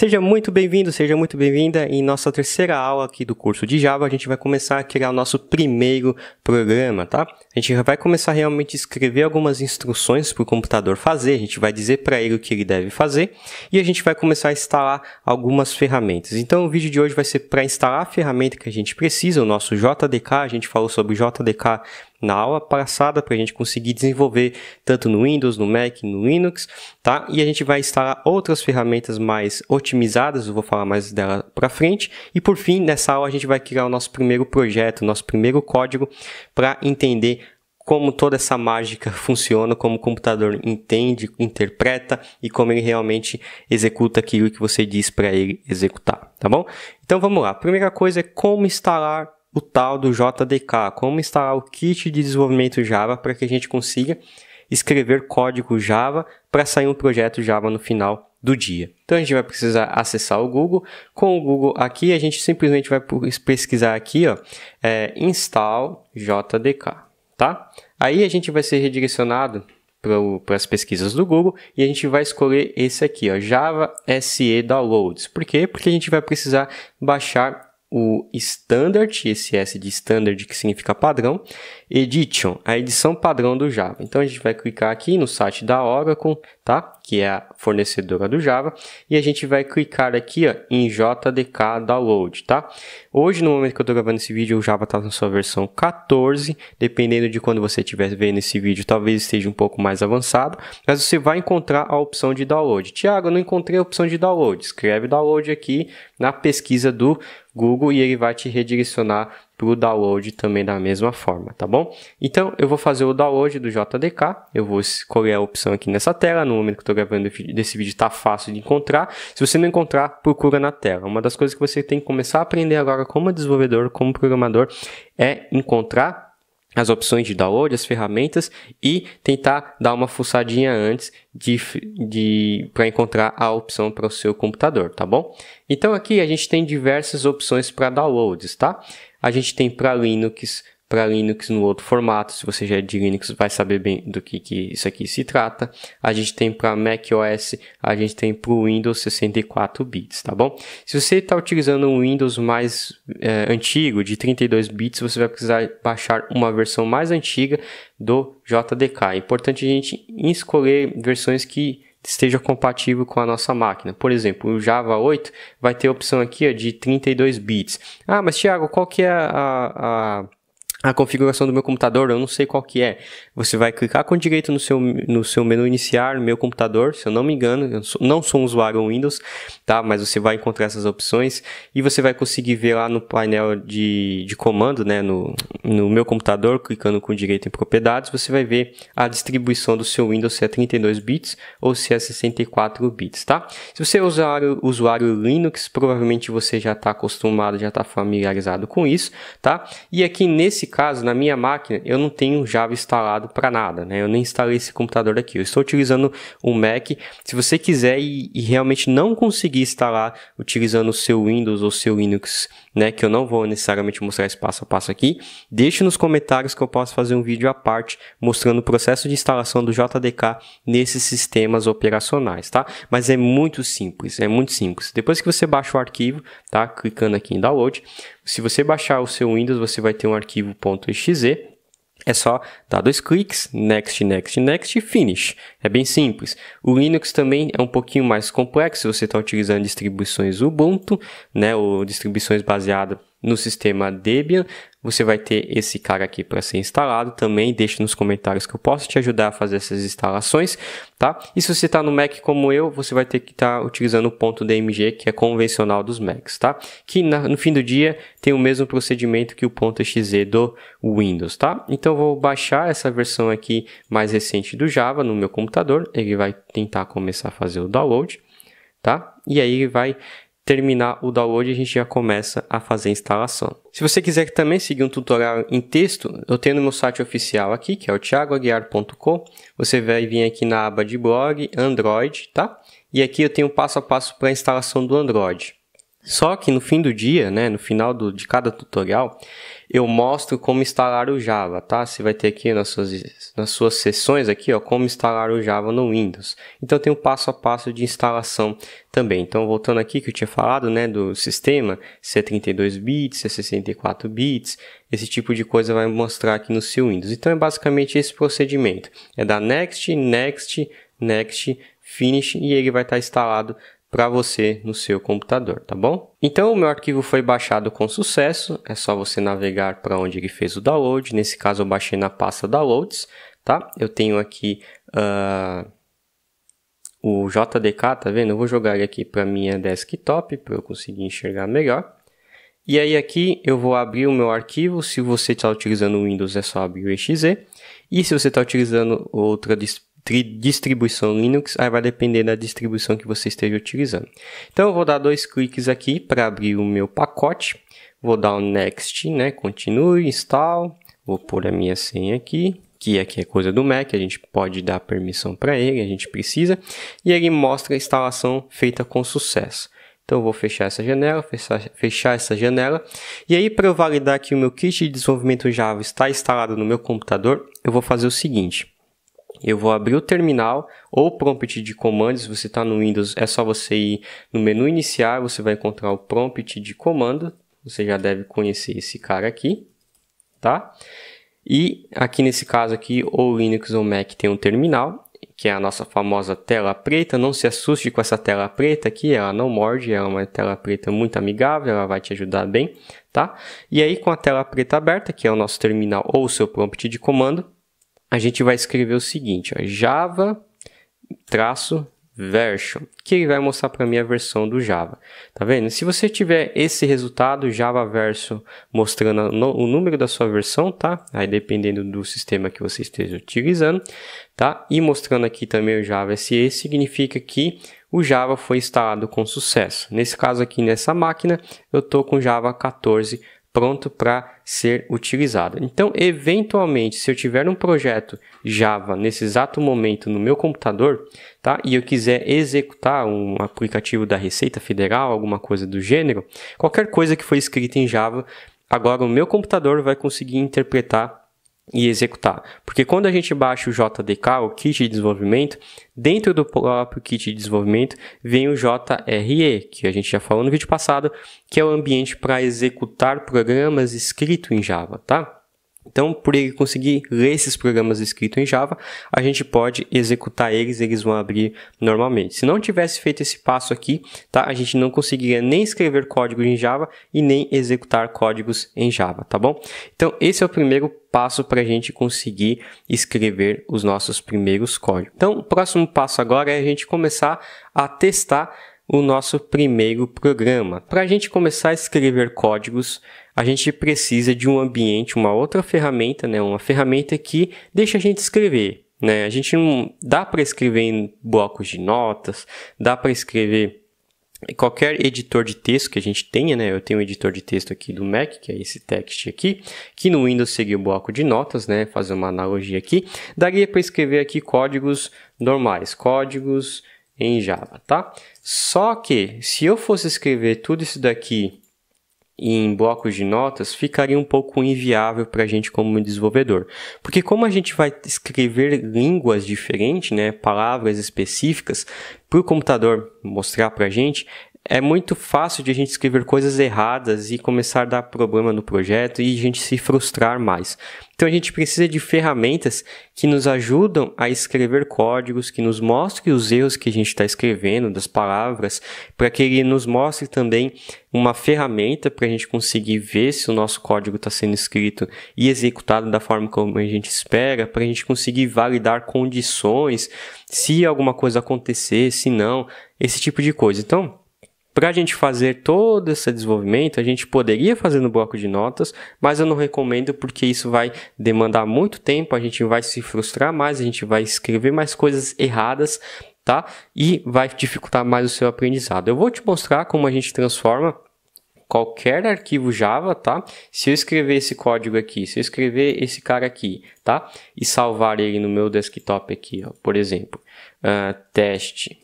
Seja muito bem-vindo, seja muito bem-vinda. Em nossa terceira aula aqui do curso de Java, a gente vai começar a criar o nosso primeiro programa, tá? A gente vai começar realmente a escrever algumas instruções para o computador fazer, a gente vai dizer para ele o que ele deve fazer e a gente vai começar a instalar algumas ferramentas. Então, o vídeo de hoje vai ser para instalar a ferramenta que a gente precisa, o nosso JDK. A gente falou sobre o JDK na aula passada para a gente conseguir desenvolver tanto no Windows, no Mac, no Linux, tá? E a gente vai instalar outras ferramentas mais otimizadas, eu vou falar mais dela para frente. E por fim, nessa aula a gente vai criar o nosso primeiro projeto, nosso primeiro código para entender como toda essa mágica funciona, como o computador entende, interpreta e como ele realmente executa aquilo que você diz para ele executar, tá bom? Então vamos lá. A primeira coisa é como instalar o tal do JDK, como instalar o kit de desenvolvimento Java para que a gente consiga escrever código Java para sair um projeto Java no final do dia. Então a gente vai precisar acessar o Google. Com o Google aqui, a gente simplesmente vai pesquisar aqui, ó, é, install JDK, tá? Aí a gente vai ser redirecionado para as pesquisas do Google e a gente vai escolher esse aqui, ó, Java SE Downloads. Por quê? Porque a gente vai precisar baixar o standard, esse S de standard que significa padrão, Edition, a edição padrão do Java. Então a gente vai clicar aqui no site da Oracle, tá? que é a fornecedora do Java, e a gente vai clicar aqui ó, em JDK Download, tá? Hoje, no momento que eu estou gravando esse vídeo, o Java está na sua versão 14, dependendo de quando você estiver vendo esse vídeo, talvez esteja um pouco mais avançado, mas você vai encontrar a opção de download. Tiago, eu não encontrei a opção de download, escreve download aqui na pesquisa do Google e ele vai te redirecionar o download também da mesma forma, tá bom? Então, eu vou fazer o download do JDK, eu vou escolher a opção aqui nessa tela, no momento que estou gravando desse vídeo está fácil de encontrar, se você não encontrar, procura na tela. Uma das coisas que você tem que começar a aprender agora como desenvolvedor, como programador, é encontrar as opções de download, as ferramentas e tentar dar uma fuçadinha antes de, de para encontrar a opção para o seu computador, tá bom? Então aqui a gente tem diversas opções para downloads, tá? A gente tem para Linux, para Linux no outro formato, se você já é de Linux vai saber bem do que, que isso aqui se trata. A gente tem para macOS, a gente tem para o Windows 64 bits, tá bom? Se você está utilizando um Windows mais é, antigo, de 32 bits, você vai precisar baixar uma versão mais antiga do JDK. É importante a gente escolher versões que esteja compatível com a nossa máquina. Por exemplo, o Java 8 vai ter a opção aqui ó, de 32 bits. Ah, mas Thiago, qual que é a, a a configuração do meu computador, eu não sei qual que é. Você vai clicar com direito no seu, no seu menu iniciar, no meu computador, se eu não me engano, eu sou, não sou um usuário Windows, tá? Mas você vai encontrar essas opções e você vai conseguir ver lá no painel de, de comando, né? No, no meu computador, clicando com direito em propriedades, você vai ver a distribuição do seu Windows se é 32 bits ou se é 64 bits, tá? Se você é usuário, usuário Linux, provavelmente você já está acostumado, já está familiarizado com isso, tá? E aqui nesse caso, na minha máquina, eu não tenho Java instalado para nada, né? Eu nem instalei esse computador aqui. Eu estou utilizando um Mac. Se você quiser e, e realmente não conseguir instalar utilizando o seu Windows ou seu Linux né, que eu não vou necessariamente mostrar esse passo a passo aqui, deixe nos comentários que eu posso fazer um vídeo à parte mostrando o processo de instalação do JDK nesses sistemas operacionais, tá? Mas é muito simples, é muito simples. Depois que você baixa o arquivo, tá? Clicando aqui em download, se você baixar o seu Windows, você vai ter um arquivo .exe, é só dar dois cliques, next, next, next e finish. É bem simples. O Linux também é um pouquinho mais complexo, se você está utilizando distribuições Ubuntu, né, ou distribuições baseadas no sistema Debian. Você vai ter esse cara aqui para ser instalado também. Deixe nos comentários que eu posso te ajudar a fazer essas instalações, tá? E se você está no Mac como eu, você vai ter que estar tá utilizando o ponto .dmg, que é convencional dos Macs, tá? Que na, no fim do dia tem o mesmo procedimento que o ponto .exe do Windows, tá? Então vou baixar essa versão aqui mais recente do Java no meu computador. Ele vai tentar começar a fazer o download, tá? E aí vai terminar o download, a gente já começa a fazer a instalação. Se você quiser também seguir um tutorial em texto, eu tenho no meu site oficial aqui, que é o thiagoaguiar.com. Você vai vir aqui na aba de blog, Android, tá? E aqui eu tenho passo a passo para a instalação do Android. Só que no fim do dia, né, no final do, de cada tutorial, eu mostro como instalar o Java, tá? Você vai ter aqui nas suas, nas suas sessões aqui, ó, como instalar o Java no Windows. Então tem um passo a passo de instalação também. Então voltando aqui que eu tinha falado, né, do sistema, se é 32 bits, se é 64 bits, esse tipo de coisa vai mostrar aqui no seu Windows. Então é basicamente esse procedimento. É dar next, next, next, finish e ele vai estar instalado para você no seu computador, tá bom? Então, o meu arquivo foi baixado com sucesso, é só você navegar para onde ele fez o download, nesse caso eu baixei na pasta downloads, tá? Eu tenho aqui uh, o JDK, tá vendo? Eu vou jogar ele aqui para minha desktop, para eu conseguir enxergar melhor. E aí aqui eu vou abrir o meu arquivo, se você está utilizando o Windows é só abrir o exe, e se você está utilizando outra distribuição Linux, aí vai depender da distribuição que você esteja utilizando. Então eu vou dar dois cliques aqui para abrir o meu pacote, vou dar o um next, né, continue, install, vou pôr a minha senha aqui, que aqui é coisa do Mac, a gente pode dar permissão para ele, a gente precisa, e ele mostra a instalação feita com sucesso. Então eu vou fechar essa janela, fechar, fechar essa janela. E aí para eu validar que o meu kit de desenvolvimento Java está instalado no meu computador, eu vou fazer o seguinte. Eu vou abrir o terminal ou prompt de comandos. Se você está no Windows, é só você ir no menu iniciar, você vai encontrar o prompt de comando. Você já deve conhecer esse cara aqui, tá? E aqui nesse caso aqui, ou Linux ou Mac tem um terminal, que é a nossa famosa tela preta. Não se assuste com essa tela preta aqui, ela não morde, ela é uma tela preta muito amigável, ela vai te ajudar bem, tá? E aí com a tela preta aberta, que é o nosso terminal ou o seu prompt de comando, a gente vai escrever o seguinte, ó, Java traço version, que ele vai mostrar para mim a versão do Java. Tá vendo? Se você tiver esse resultado, Java version mostrando no, o número da sua versão, tá? Aí dependendo do sistema que você esteja utilizando, tá? E mostrando aqui também o Java SE, significa que o Java foi instalado com sucesso. Nesse caso aqui, nessa máquina, eu estou com Java 14 pronto para ser utilizado. Então, eventualmente, se eu tiver um projeto Java nesse exato momento no meu computador, tá? E eu quiser executar um aplicativo da Receita Federal, alguma coisa do gênero, qualquer coisa que foi escrita em Java, agora o meu computador vai conseguir interpretar e executar. Porque quando a gente baixa o JDK, o kit de desenvolvimento, dentro do próprio kit de desenvolvimento vem o JRE, que a gente já falou no vídeo passado, que é o ambiente para executar programas escrito em Java, tá? Então, por ele conseguir ler esses programas escritos em Java, a gente pode executar eles, eles vão abrir normalmente. Se não tivesse feito esse passo aqui, tá? A gente não conseguiria nem escrever códigos em Java e nem executar códigos em Java, tá bom? Então, esse é o primeiro passo para a gente conseguir escrever os nossos primeiros códigos. Então, o próximo passo agora é a gente começar a testar o nosso primeiro programa. Para a gente começar a escrever códigos, a gente precisa de um ambiente, uma outra ferramenta, né? uma ferramenta que deixa a gente escrever. Né? A gente não dá para escrever em blocos de notas, dá para escrever qualquer editor de texto que a gente tenha, né? Eu tenho um editor de texto aqui do Mac, que é esse text aqui, que no Windows seria o bloco de notas, né? Fazer uma analogia aqui, daria para escrever aqui códigos normais, códigos em Java, tá? Só que se eu fosse escrever tudo isso daqui em blocos de notas, ficaria um pouco inviável para a gente como desenvolvedor. Porque como a gente vai escrever línguas diferentes, né, palavras específicas, para o computador mostrar para a gente, é muito fácil de a gente escrever coisas erradas e começar a dar problema no projeto e a gente se frustrar mais. Então a gente precisa de ferramentas que nos ajudam a escrever códigos, que nos mostrem os erros que a gente está escrevendo, das palavras, para que ele nos mostre também uma ferramenta para a gente conseguir ver se o nosso código está sendo escrito e executado da forma como a gente espera, para a gente conseguir validar condições, se alguma coisa acontecer, se não, esse tipo de coisa. Então, para a gente fazer todo esse desenvolvimento, a gente poderia fazer no bloco de notas, mas eu não recomendo porque isso vai demandar muito tempo, a gente vai se frustrar mais, a gente vai escrever mais coisas erradas, tá? E vai dificultar mais o seu aprendizado. Eu vou te mostrar como a gente transforma qualquer arquivo Java, tá? Se eu escrever esse código aqui, se eu escrever esse cara aqui, tá? E salvar ele no meu desktop aqui, ó, por exemplo, uh, teste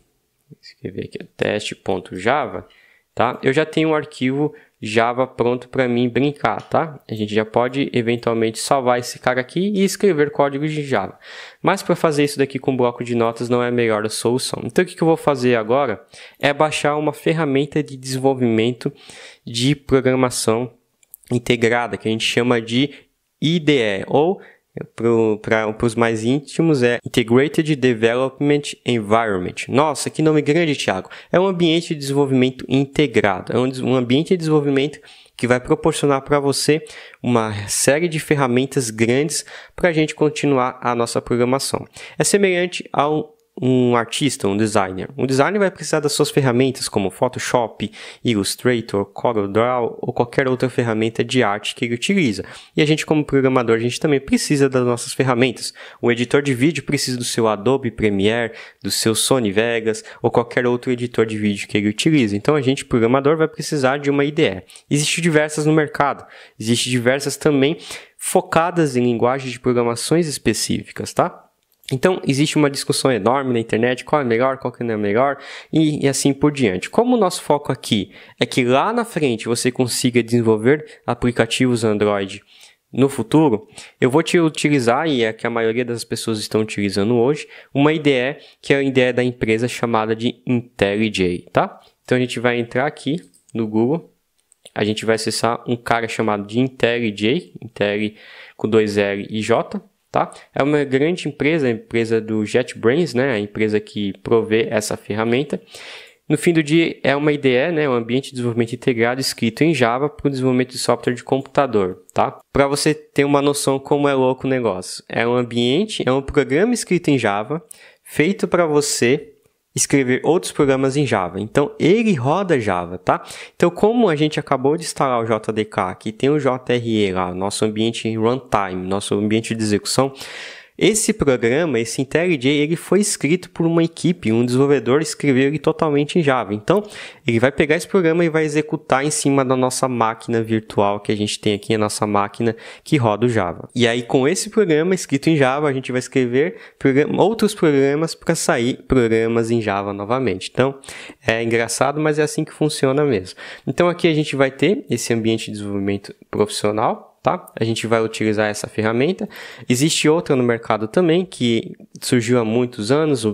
Quer ver aqui, teste.java, tá? Eu já tenho um arquivo Java pronto para mim brincar, tá? A gente já pode eventualmente salvar esse cara aqui e escrever código de Java. Mas para fazer isso daqui com bloco de notas não é a melhor solução. Então o que eu vou fazer agora é baixar uma ferramenta de desenvolvimento de programação integrada, que a gente chama de IDE, ou para os mais íntimos é Integrated Development Environment. Nossa, que nome grande, Thiago. É um ambiente de desenvolvimento integrado. É um, um ambiente de desenvolvimento que vai proporcionar para você uma série de ferramentas grandes para a gente continuar a nossa programação. É semelhante a um um artista, um designer. Um designer vai precisar das suas ferramentas como Photoshop, Illustrator, CorelDRAW ou qualquer outra ferramenta de arte que ele utiliza. E a gente como programador, a gente também precisa das nossas ferramentas. O editor de vídeo precisa do seu Adobe Premiere, do seu Sony Vegas ou qualquer outro editor de vídeo que ele utiliza. Então a gente programador vai precisar de uma IDE. Existem diversas no mercado. Existem diversas também focadas em linguagens de programações específicas, tá? Então, existe uma discussão enorme na internet, qual é melhor, qual que não é melhor, e, e, assim por diante. Como o nosso foco aqui é que lá na frente você consiga desenvolver aplicativos Android no futuro, eu vou te utilizar, e é que a maioria das pessoas estão utilizando hoje, uma IDE, que é a IDE da empresa chamada de IntelliJ, tá? Então, a gente vai entrar aqui no Google, a gente vai acessar um cara chamado de IntelliJ, Intelli com dois L e J, Tá? É uma grande empresa, a empresa do JetBrains, né? a empresa que provê essa ferramenta. No fim do dia, é uma IDE, né? um ambiente de desenvolvimento integrado escrito em Java para o desenvolvimento de software de computador. Tá? Para você ter uma noção como é louco o negócio. É um ambiente, é um programa escrito em Java, feito para você escrever outros programas em Java. Então, ele roda Java, tá? Então, como a gente acabou de instalar o JDK, que tem o JRE lá, nosso ambiente runtime, nosso ambiente de execução, esse programa, esse IntelliJ, ele foi escrito por uma equipe, um desenvolvedor escreveu ele totalmente em Java. Então, ele vai pegar esse programa e vai executar em cima da nossa máquina virtual que a gente tem aqui, a nossa máquina que roda o Java. E aí, com esse programa escrito em Java, a gente vai escrever outros programas para sair programas em Java novamente. Então, é engraçado, mas é assim que funciona mesmo. Então, aqui a gente vai ter esse ambiente de desenvolvimento profissional, tá? A gente vai utilizar essa ferramenta. Existe outra no mercado também que surgiu há muitos anos,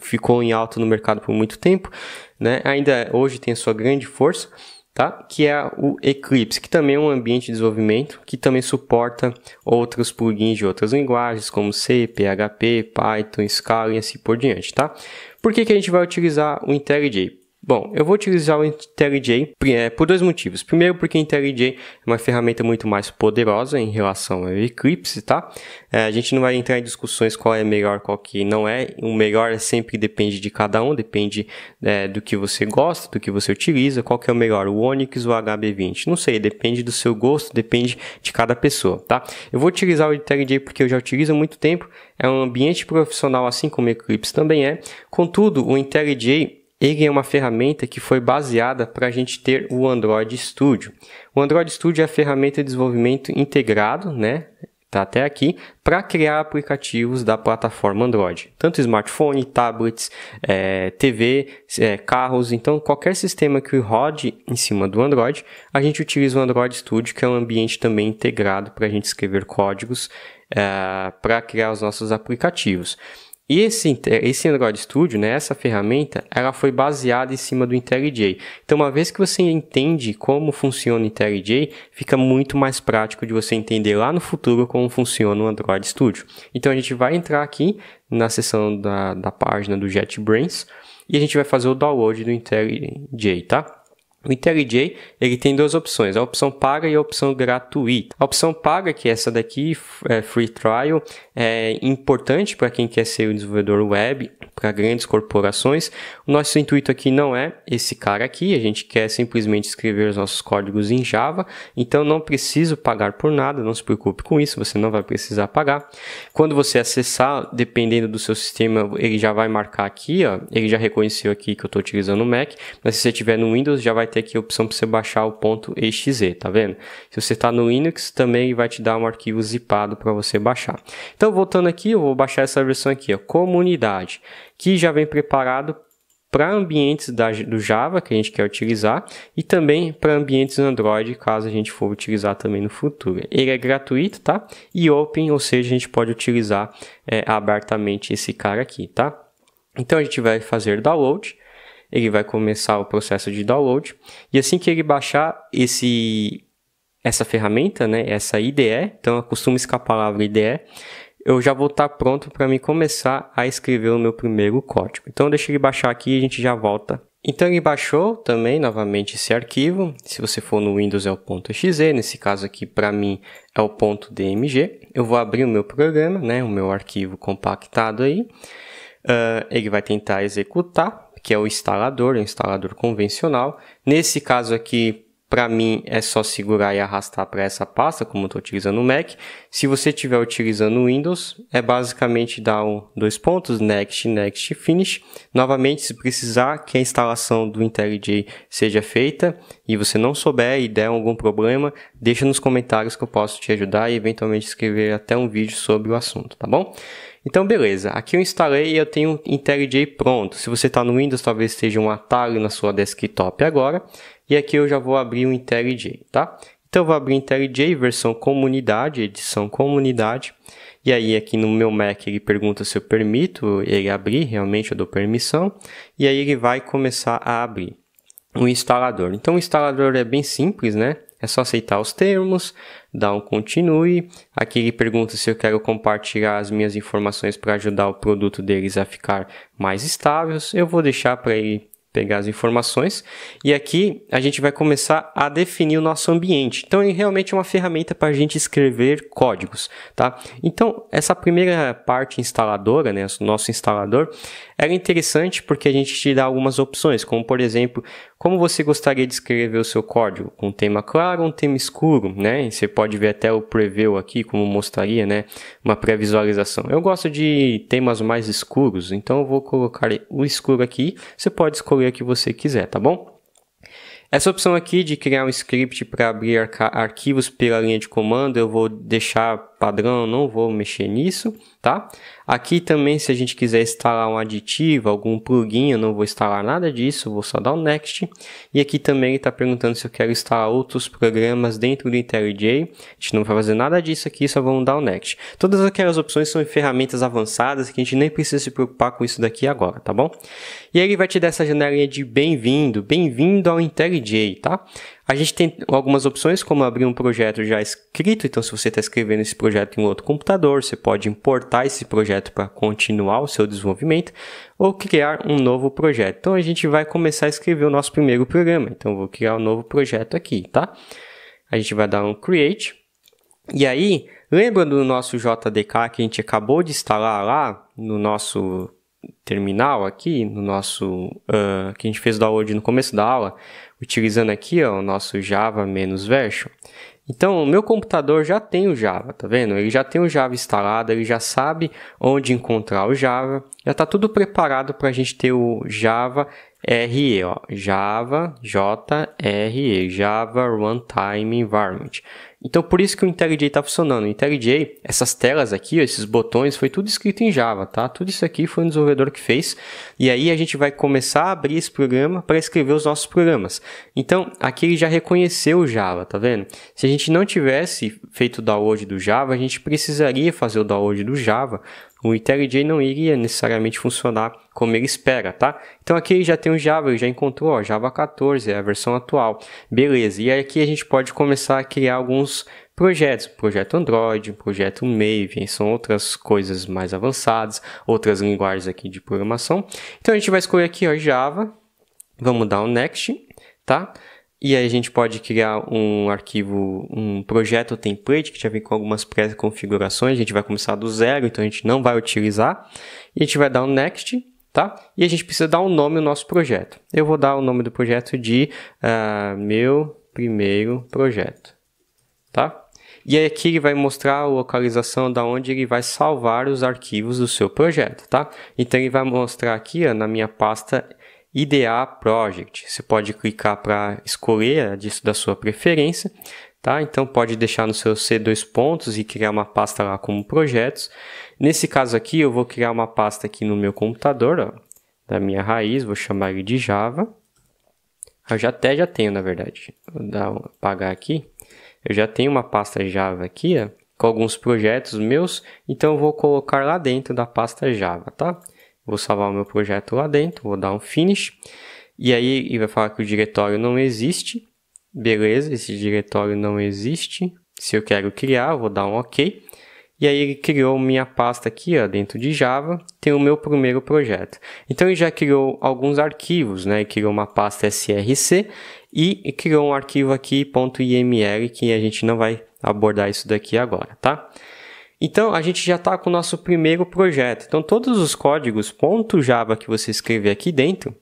ficou em alta no mercado por muito tempo, né? Ainda hoje tem a sua grande força, tá? Que é o Eclipse, que também é um ambiente de desenvolvimento que também suporta outros plugins de outras linguagens, como C, PHP, Python, Scala e assim por diante, tá? Por que, que a gente vai utilizar o IntelliJ? Bom, eu vou utilizar o IntelliJ é, por dois motivos. Primeiro, porque o IntelliJ é uma ferramenta muito mais poderosa em relação ao Eclipse, tá? É, a gente não vai entrar em discussões qual é melhor, qual que não é. O melhor é sempre depende de cada um, depende é, do que você gosta, do que você utiliza, qual que é o melhor, o Onix ou o HB20. Não sei, depende do seu gosto, depende de cada pessoa, tá? Eu vou utilizar o IntelliJ porque eu já utilizo há muito tempo, é um ambiente profissional assim como o Eclipse também é. Contudo, o IntelliJ ele é uma ferramenta que foi baseada para a gente ter o Android Studio. O Android Studio é a ferramenta de desenvolvimento integrado, né? Tá até aqui, para criar aplicativos da plataforma Android. Tanto smartphone, tablets, é, TV, é, carros, então qualquer sistema que rode em cima do Android, a gente utiliza o Android Studio, que é um ambiente também integrado para a gente escrever códigos é, para criar os nossos aplicativos. E esse, esse Android Studio, né, essa ferramenta, ela foi baseada em cima do IntelliJ. Então, uma vez que você entende como funciona o IntelliJ, fica muito mais prático de você entender lá no futuro como funciona o Android Studio. Então, a gente vai entrar aqui na seção da, da página do JetBrains e a gente vai fazer o download do IntelliJ, tá? O IntelliJ ele tem duas opções, a opção paga e a opção gratuita. A opção paga, que é essa daqui, é Free Trial, é importante para quem quer ser um desenvolvedor web, para grandes corporações. O nosso intuito aqui não é esse cara aqui, a gente quer simplesmente escrever os nossos códigos em Java, então não preciso pagar por nada, não se preocupe com isso, você não vai precisar pagar. Quando você acessar, dependendo do seu sistema, ele já vai marcar aqui, ó, ele já reconheceu aqui que eu estou utilizando o Mac, mas se você tiver no Windows já vai ter ter aqui a opção para você baixar o ponto .exe, tá vendo? Se você está no Linux, também vai te dar um arquivo zipado para você baixar. Então, voltando aqui, eu vou baixar essa versão aqui, ó, comunidade, que já vem preparado para ambientes da, do Java que a gente quer utilizar e também para ambientes Android, caso a gente for utilizar também no futuro. Ele é gratuito, tá? E open, ou seja, a gente pode utilizar é, abertamente esse cara aqui, tá? Então a gente vai fazer download ele vai começar o processo de download. E assim que ele baixar esse, essa ferramenta, né, essa IDE, então acostuma-se com a palavra IDE, eu já vou estar pronto para me começar a escrever o meu primeiro código. Então deixa ele baixar aqui e a gente já volta. Então ele baixou também novamente esse arquivo. Se você for no Windows é o .exe, nesse caso aqui para mim é o .dmg. Eu vou abrir o meu programa, né, o meu arquivo compactado aí. Uh, ele vai tentar executar que é o instalador, o instalador convencional. Nesse caso aqui, para mim, é só segurar e arrastar para essa pasta, como eu estou utilizando o Mac. Se você estiver utilizando o Windows, é basicamente dar um, dois pontos, Next, Next, Finish. Novamente, se precisar que a instalação do IntelliJ seja feita e você não souber e der algum problema, deixa nos comentários que eu posso te ajudar e eventualmente escrever até um vídeo sobre o assunto, tá bom? Então, beleza. Aqui eu instalei e eu tenho o IntelliJ pronto. Se você está no Windows, talvez esteja um atalho na sua desktop agora. E aqui eu já vou abrir o IntelliJ, tá? Então, eu vou abrir IntelliJ, versão comunidade, edição comunidade. E aí, aqui no meu Mac, ele pergunta se eu permito ele abrir. Realmente, eu dou permissão. E aí, ele vai começar a abrir o instalador. Então, o instalador é bem simples, né? É só aceitar os termos, dar um continue. Aqui ele pergunta se eu quero compartilhar as minhas informações para ajudar o produto deles a ficar mais estáveis. Eu vou deixar para ele pegar as informações. E aqui a gente vai começar a definir o nosso ambiente. Então, ele realmente é uma ferramenta para a gente escrever códigos, tá? Então, essa primeira parte instaladora, né, o nosso instalador, era interessante porque a gente te dá algumas opções, como por exemplo, como você gostaria de escrever o seu código, um tema claro ou um tema escuro, né? E você pode ver até o preview aqui, como mostraria, né? Uma pré-visualização. Eu gosto de temas mais escuros, então eu vou colocar o escuro aqui, você pode escolher o que você quiser, tá bom? Essa opção aqui de criar um script para abrir arquivos pela linha de comando, eu vou deixar padrão, não vou mexer nisso, tá? Aqui também, se a gente quiser instalar um aditivo, algum plugin, eu não vou instalar nada disso, vou só dar o Next. E aqui também ele está perguntando se eu quero instalar outros programas dentro do IntelliJ. A gente não vai fazer nada disso aqui, só vamos dar o Next. Todas aquelas opções são ferramentas avançadas que a gente nem precisa se preocupar com isso daqui agora, tá bom? E aí ele vai te dar essa janelinha de bem-vindo, bem-vindo ao IntelliJ, tá? A gente tem algumas opções, como abrir um projeto já escrito. Então, se você está escrevendo esse projeto em outro computador, você pode importar esse projeto para continuar o seu desenvolvimento ou criar um novo projeto. Então, a gente vai começar a escrever o nosso primeiro programa. Então, vou criar um novo projeto aqui, tá? A gente vai dar um create. E aí, lembra do nosso JDK que a gente acabou de instalar lá no nosso terminal aqui, no nosso uh, que a gente fez download no começo da aula, utilizando aqui ó, o nosso Java menos version. Então, o meu computador já tem o Java, tá vendo? Ele já tem o Java instalado, ele já sabe onde encontrar o Java, já está tudo preparado para a gente ter o Java RE, ó, Java JRE, Java Runtime Environment. Então por isso que o IntelliJ está funcionando. O IntelliJ, essas telas aqui, esses botões, foi tudo escrito em Java, tá? Tudo isso aqui foi um desenvolvedor que fez. E aí a gente vai começar a abrir esse programa para escrever os nossos programas. Então aqui ele já reconheceu o Java, tá vendo? Se a gente não tivesse feito o download do Java, a gente precisaria fazer o download do Java o IntelliJ não iria necessariamente funcionar como ele espera, tá? Então aqui ele já tem o Java, ele já encontrou, ó, Java 14, é a versão atual. Beleza, e aí aqui a gente pode começar a criar alguns projetos, projeto Android, projeto Maven, são outras coisas mais avançadas, outras linguagens aqui de programação. Então a gente vai escolher aqui, ó, Java, vamos dar o um Next, tá? E aí a gente pode criar um arquivo, um projeto template que já vem com algumas pré-configurações. A gente vai começar do zero, então a gente não vai utilizar. E a gente vai dar um next, tá? E a gente precisa dar um nome ao nosso projeto. Eu vou dar o nome do projeto de uh, meu primeiro projeto, tá? E aí aqui ele vai mostrar a localização da onde ele vai salvar os arquivos do seu projeto, tá? Então ele vai mostrar aqui ó, na minha pasta IDA project. Você pode clicar para escolher a disso da sua preferência, tá? Então pode deixar no seu C dois pontos e criar uma pasta lá como projetos. Nesse caso aqui eu vou criar uma pasta aqui no meu computador, ó, da minha raiz, vou chamar ele de Java. Eu já até já tenho, na verdade. Vou dar, apagar aqui. Eu já tenho uma pasta Java aqui, ó, com alguns projetos meus, então eu vou colocar lá dentro da pasta Java, tá? Vou salvar o meu projeto lá dentro, vou dar um finish. E aí ele vai falar que o diretório não existe. Beleza, esse diretório não existe. Se eu quero criar, eu vou dar um OK. E aí ele criou minha pasta aqui, ó, dentro de Java, tem o meu primeiro projeto. Então ele já criou alguns arquivos, né? Ele criou uma pasta src e criou um arquivo aqui .iml que a gente não vai abordar isso daqui agora, tá? Então, a gente já está com o nosso primeiro projeto. Então, todos os códigos .java que você escrever aqui dentro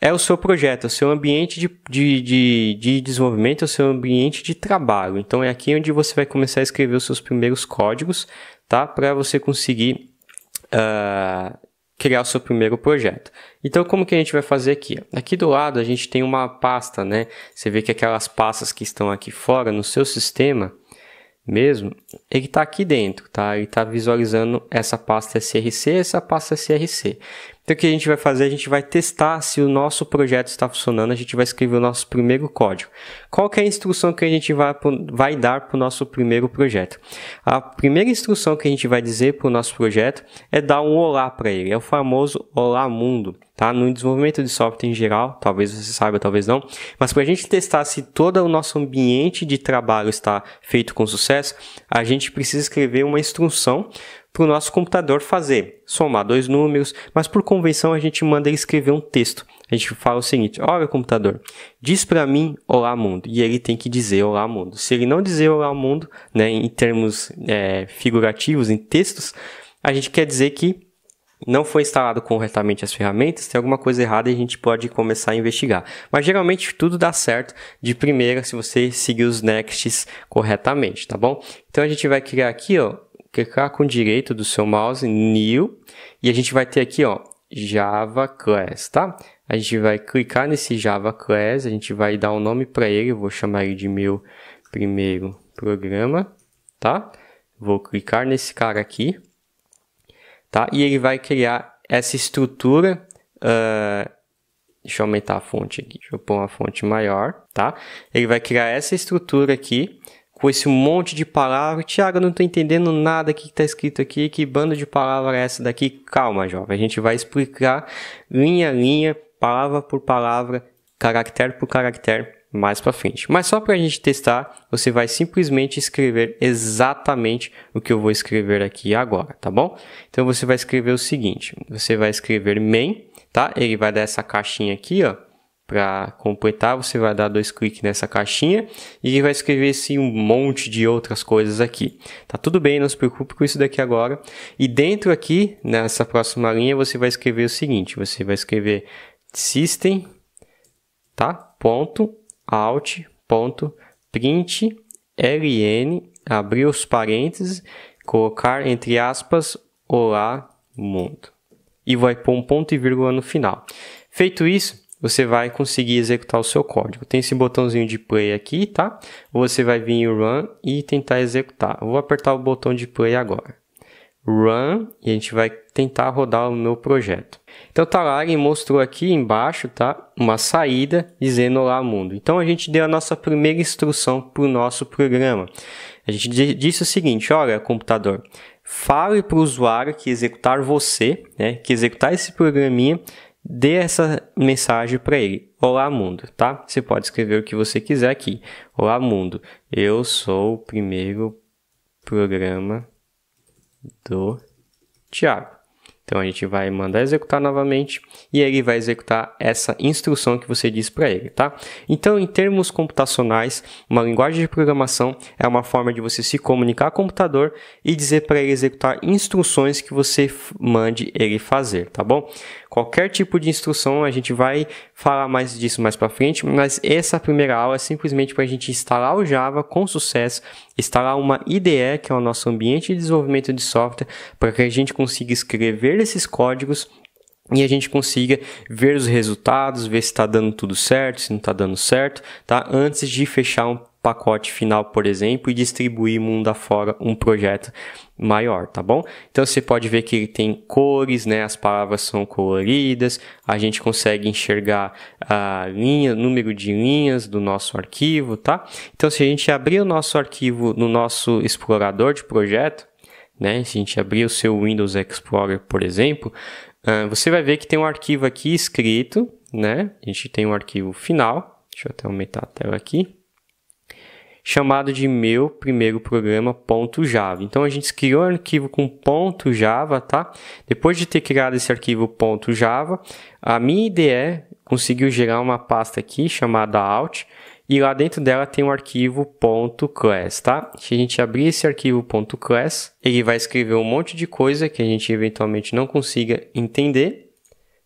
é o seu projeto, é o seu ambiente de, de, de, de desenvolvimento, é o seu ambiente de trabalho. Então, é aqui onde você vai começar a escrever os seus primeiros códigos, tá? Para você conseguir uh, criar o seu primeiro projeto. Então, como que a gente vai fazer aqui? Aqui do lado, a gente tem uma pasta, né? Você vê que aquelas pastas que estão aqui fora no seu sistema mesmo, ele está aqui dentro, tá? Ele está visualizando essa pasta SRC essa pasta SRC. Então o que a gente vai fazer? A gente vai testar se o nosso projeto está funcionando, a gente vai escrever o nosso primeiro código. Qual é a instrução que a gente vai, vai dar para o nosso primeiro projeto? A primeira instrução que a gente vai dizer para o nosso projeto é dar um olá para ele, é o famoso olá mundo. Tá? No desenvolvimento de software em geral, talvez você saiba, talvez não, mas para a gente testar se todo o nosso ambiente de trabalho está feito com sucesso, a gente precisa escrever uma instrução para o nosso computador fazer, somar dois números, mas por convenção a gente manda ele escrever um texto. A gente fala o seguinte: olha, computador, diz para mim olá mundo. E ele tem que dizer olá mundo. Se ele não dizer olá mundo, né, em termos é, figurativos, em textos, a gente quer dizer que não foi instalado corretamente as ferramentas, tem alguma coisa errada e a gente pode começar a investigar. Mas geralmente tudo dá certo de primeira se você seguir os nexts corretamente, tá bom? Então a gente vai criar aqui, ó, clicar com o direito do seu mouse, New, e a gente vai ter aqui, ó, Java Class, tá? A gente vai clicar nesse Java Class, a gente vai dar um nome para ele, eu vou chamar ele de meu primeiro programa, tá? Vou clicar nesse cara aqui, tá? E ele vai criar essa estrutura, uh, deixa eu aumentar a fonte aqui, deixa eu pôr uma fonte maior, tá? Ele vai criar essa estrutura aqui, com esse monte de palavras. Tiago, não estou entendendo nada que está escrito aqui. Que bando de palavra é essa daqui? Calma, jovem. A gente vai explicar linha a linha, palavra por palavra, caractere por caractere mais para frente. Mas só para a gente testar, você vai simplesmente escrever exatamente o que eu vou escrever aqui agora, tá bom? Então você vai escrever o seguinte: você vai escrever main, tá? Ele vai dar essa caixinha aqui, ó para completar, você vai dar dois cliques nessa caixinha e vai escrever sim um monte de outras coisas aqui. Tá tudo bem, não se preocupe com isso daqui agora. E dentro aqui, nessa próxima linha, você vai escrever o seguinte, você vai escrever system, tá? Ponto, alt, ponto, print, ln, abrir os parênteses, colocar entre aspas, olá, mundo. E vai pôr um ponto e vírgula no final. Feito isso, você vai conseguir executar o seu código. Tem esse botãozinho de play aqui, tá? Você vai vir em run e tentar executar. Eu vou apertar o botão de play agora. Run, e a gente vai tentar rodar o meu projeto. Então, tá lá, ele mostrou aqui embaixo, tá? Uma saída dizendo olá mundo. Então, a gente deu a nossa primeira instrução para o nosso programa. A gente disse o seguinte, olha, computador, fale para o usuário que executar você, né? Que executar esse programinha dê essa mensagem para ele. Olá, mundo, tá? Você pode escrever o que você quiser aqui. Olá, mundo. Eu sou o primeiro programa do Tiago. Então a gente vai mandar executar novamente e ele vai executar essa instrução que você disse para ele, tá? Então, em termos computacionais, uma linguagem de programação é uma forma de você se comunicar com o computador e dizer para ele executar instruções que você mande ele fazer, tá bom? qualquer tipo de instrução, a gente vai falar mais disso mais para frente, mas essa primeira aula é simplesmente para a gente instalar o Java com sucesso, instalar uma IDE, que é o nosso ambiente de desenvolvimento de software, para que a gente consiga escrever esses códigos e a gente consiga ver os resultados, ver se está dando tudo certo, se não está dando certo, tá? Antes de fechar um pacote final, por exemplo, e distribuir mundo afora um projeto maior, tá bom? Então você pode ver que ele tem cores, né? As palavras são coloridas, a gente consegue enxergar a ah, linha, número de linhas do nosso arquivo, tá? Então se a gente abrir o nosso arquivo no nosso explorador de projeto, né? Se a gente abrir o seu Windows Explorer, por exemplo, uh, você vai ver que tem um arquivo aqui escrito, né? A gente tem um arquivo final. Deixa eu até aumentar a tela aqui chamado de meu primeiro programa.java. Então a gente criou um arquivo com ponto .java, tá? Depois de ter criado esse arquivo ponto .java, a minha IDE conseguiu gerar uma pasta aqui chamada out e lá dentro dela tem um arquivo .class, tá? Se a gente abrir esse arquivo .class, ele vai escrever um monte de coisa que a gente eventualmente não consiga entender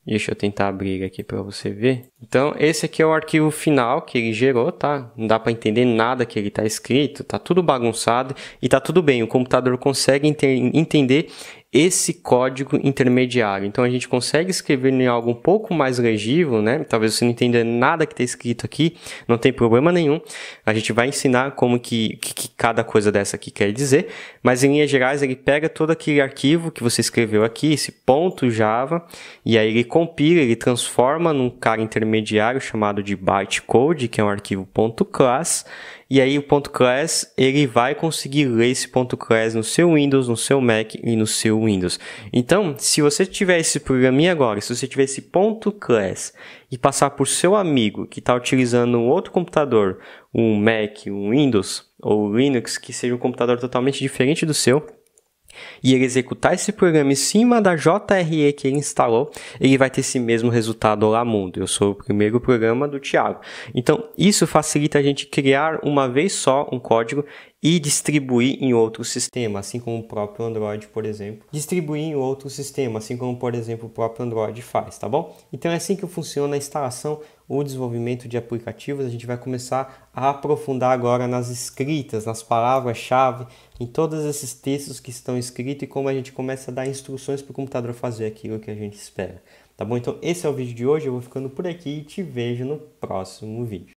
Deixa eu tentar abrir aqui para você ver. Então, esse aqui é o arquivo final que ele gerou, tá? Não dá para entender nada que ele está escrito, tá tudo bagunçado e tá tudo bem. O computador consegue entender esse código intermediário. Então a gente consegue escrever em algo um pouco mais legível, né? Talvez você não entenda nada que está escrito aqui, não tem problema nenhum. A gente vai ensinar como que, que, que cada coisa dessa aqui quer dizer, mas em linhas gerais ele pega todo aquele arquivo que você escreveu aqui, esse ponto Java, e aí ele compila, ele transforma num cara intermediário chamado de bytecode, que é um arquivo .class, e aí o ponto .class, ele vai conseguir ler esse ponto .class no seu Windows, no seu Mac e no seu Windows. Então, se você tiver esse programinha agora, se você tiver esse ponto .class e passar por seu amigo que está utilizando um outro computador, um Mac, um Windows ou Linux, que seja um computador totalmente diferente do seu, e ele executar esse programa em cima da JRE que ele instalou, ele vai ter esse mesmo resultado lá mundo. Eu sou o primeiro programa do Thiago. Então, isso facilita a gente criar uma vez só um código e distribuir em outro sistema, assim como o próprio Android, por exemplo. Distribuir em outro sistema, assim como, por exemplo, o próprio Android faz, tá bom? Então é assim que funciona a instalação ou desenvolvimento de aplicativos. A gente vai começar a aprofundar agora nas escritas, nas palavras-chave, em todos esses textos que estão escritos e como a gente começa a dar instruções para o computador fazer aquilo que a gente espera. Tá bom? Então esse é o vídeo de hoje, eu vou ficando por aqui e te vejo no próximo vídeo.